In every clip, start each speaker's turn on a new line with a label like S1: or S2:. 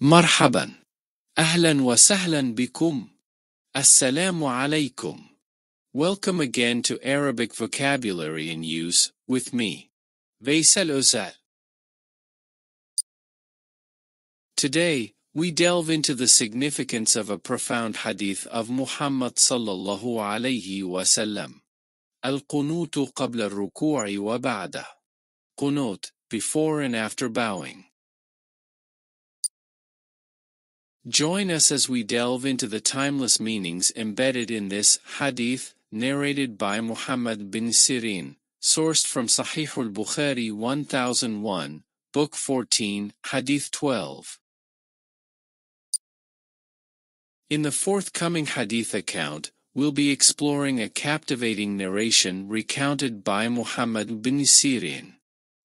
S1: مرحبا اهلا وسهلا بكم السلام عليكم Welcome again to Arabic vocabulary in use with me Veysel Özel Today we delve into the significance of a profound hadith of Muhammad sallallahu alayhi wasallam القنوت قبل wa وبعده Qunut before and after bowing Join us as we delve into the timeless meanings embedded in this hadith, narrated by Muhammad bin Sirin, sourced from Sahih al-Bukhari 1001, Book 14, Hadith 12. In the forthcoming hadith account, we'll be exploring a captivating narration recounted by Muhammad bin Sirin.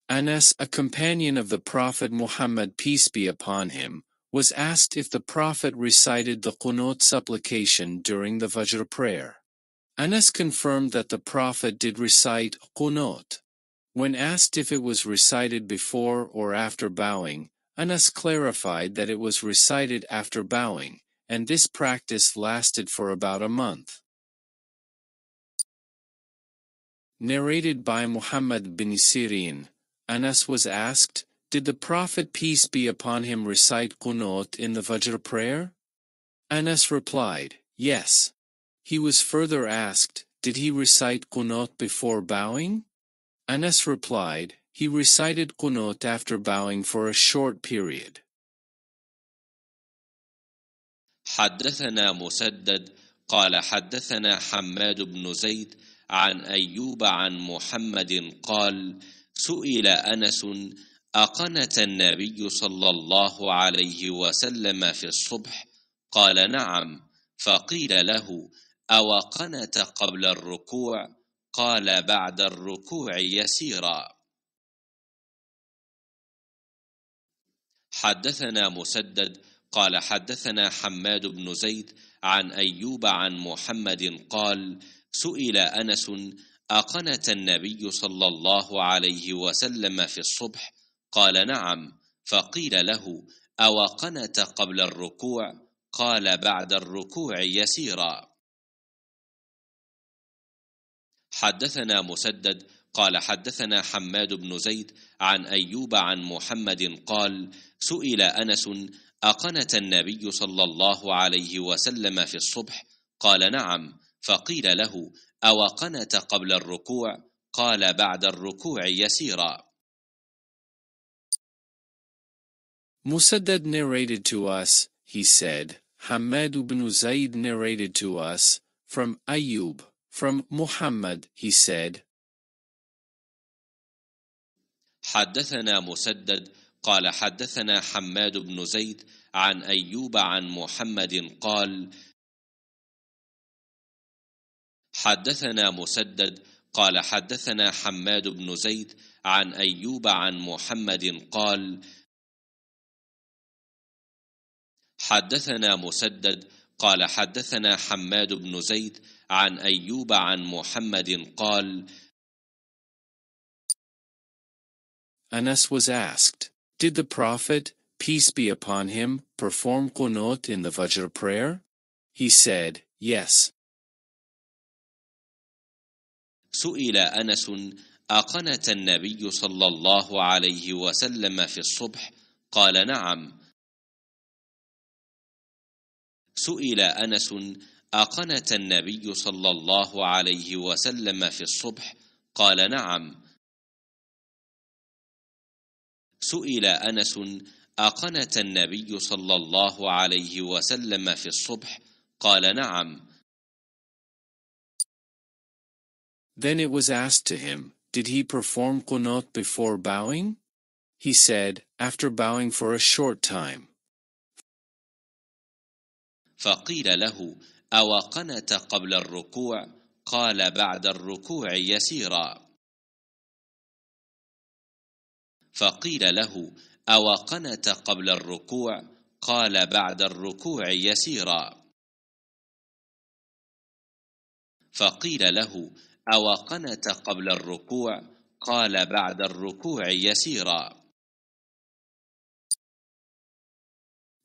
S1: Anas, a companion of the Prophet Muhammad peace be upon him, was asked if the Prophet recited the Qunut supplication during the vajra prayer. Anas confirmed that the Prophet did recite Qunut. When asked if it was recited before or after bowing, Anas clarified that it was recited after bowing, and this practice lasted for about a month. Narrated by Muhammad bin Sirin, Anas was asked, did the Prophet peace be upon him recite Qunut in the vajra prayer? Anas replied, Yes. He was further asked, Did he recite Qunut before bowing? Anas replied, He recited Qunut after bowing for a short period.
S2: حدثنا مسدد قال حدثنا حماد بن زيد عن أيوب عن محمد قال سئل أنس أقنت النبي صلى الله عليه وسلم في الصبح قال نعم فقيل له أوقنت قبل الركوع قال بعد الركوع يسيرا حدثنا مسدد قال حدثنا حماد بن زيد عن أيوب عن محمد قال سئل أنس أقنت النبي صلى الله عليه وسلم في الصبح قال نعم فقيل له أو قنت قبل الركوع قال بعد الركوع يسيرا حدثنا مسدد قال حدثنا حماد بن زيد عن أيوب عن محمد قال سئل أنس أقنت النبي صلى الله عليه وسلم في الصبح قال نعم فقيل له أوقنت قبل الركوع قال بعد الركوع يسيرا
S1: Musaddad narrated to us, he said, Hamad ibn Zayd narrated to us, from Ayyub, from Muhammad, he said,
S2: حدثنا مسدد قال حدثنا حماد بن زيد عن أيوب عن محمد قال حدثنا مسدد قال حدثنا حماد بن زيد عن أيوب عن محمد قال حدثنا مسدد قال حدثنا حماد بن زيد عن أيوب عن محمد قال
S1: Anas was asked, Did the Prophet, peace be upon him, perform qunut in the Vajra prayer? He said,
S2: Yes. سئل أنس أقنت النبي صلى الله عليه وسلم في الصبح قال نعم سئل أنس أقنت النبي صلى الله عليه وسلم في الصبح قال نعم سئل أنس أقنت النبي صلى الله عليه وسلم في الصبح قال نعم
S1: Then it was asked to him, Did he perform qunut before bowing? He said, After bowing for a short time.
S2: فقيل له أو قنت قبل الركوع قال بعد الركوع يسيرا فقيل له أو قنت قبل الركوع قال بعد الركوع يسيرا فقيل له أو قنت قبل الركوع قال بعد الركوع يسيرا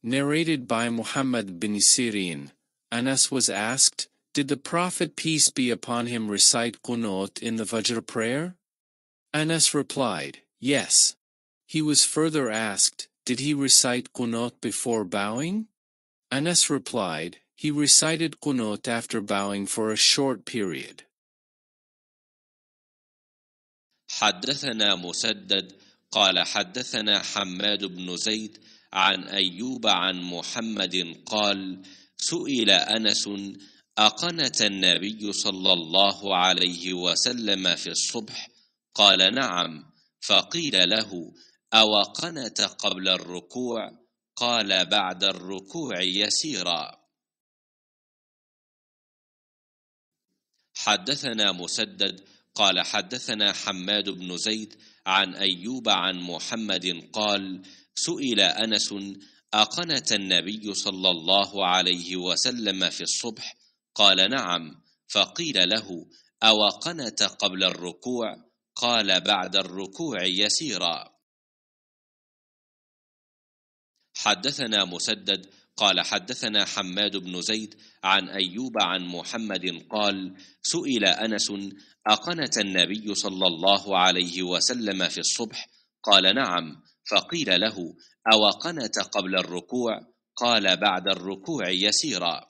S1: Narrated by Muhammad bin Sirin, Anas was asked, Did the Prophet peace be upon him recite Qunut in the Vajr prayer? Anas replied, Yes. He was further asked, Did he recite Qunut before bowing? Anas replied, He recited Qunut after bowing for a short period.
S2: حدثنا مسدد قال حدثنا حماد بن زيد عن أيوب عن محمد قال سئل أنس أقنت النبي صلى الله عليه وسلم في الصبح قال نعم فقيل له أوقنت قبل الركوع قال بعد الركوع يسيرا حدثنا مسدد قال حدثنا حماد بن زيد عن أيوب عن محمد قال سئل أنس أقنت النبي صلى الله عليه وسلم في الصبح قال نعم فقيل له أوقنت قبل الركوع قال بعد الركوع يسيرا حدثنا مسدد قال حدثنا حماد بن زيد عن أيوب عن محمد قال سئل أنس أقنت النبي صلى الله عليه وسلم في الصبح قال نعم فقيل له أوقنت قبل الركوع قال بعد الركوع يسيرا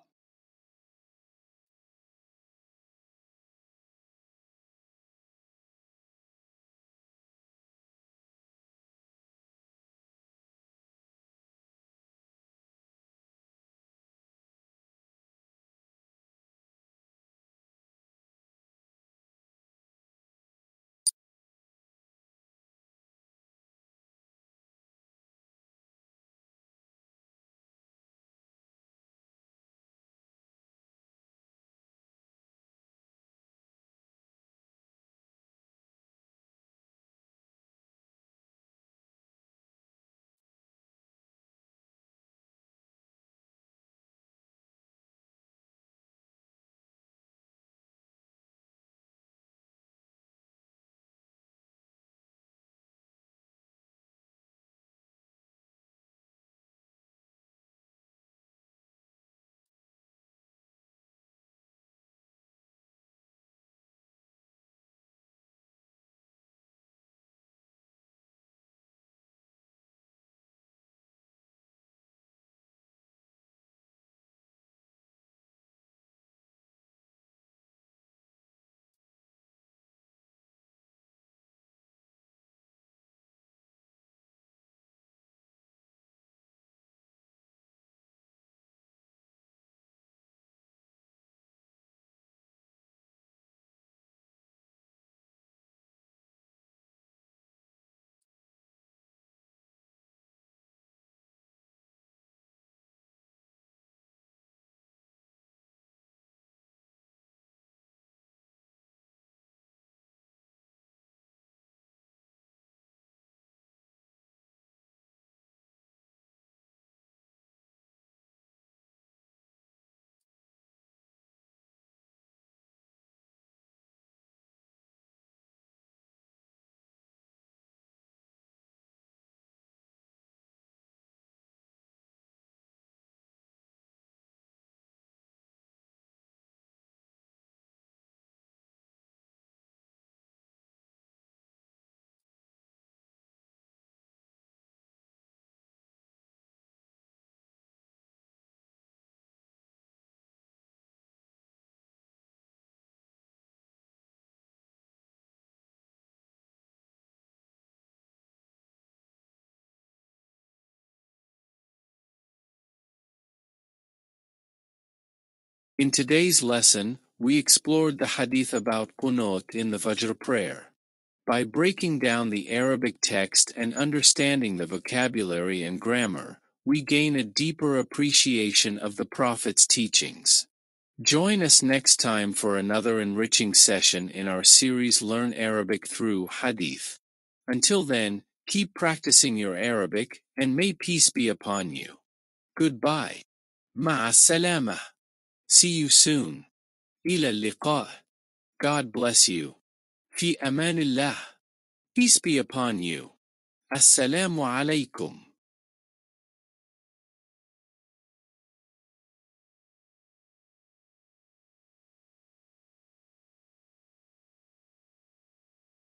S1: In today's lesson, we explored the hadith about qunut in the Vajra prayer. By breaking down the Arabic text and understanding the vocabulary and grammar, we gain a deeper appreciation of the Prophet's teachings. Join us next time for another enriching session in our series Learn Arabic Through Hadith. Until then, keep practicing your Arabic, and may peace be upon you. Goodbye. Ma'a See you soon. إلى اللقاء. God bless you. في أمان الله. Peace be upon you. السلام عليكم.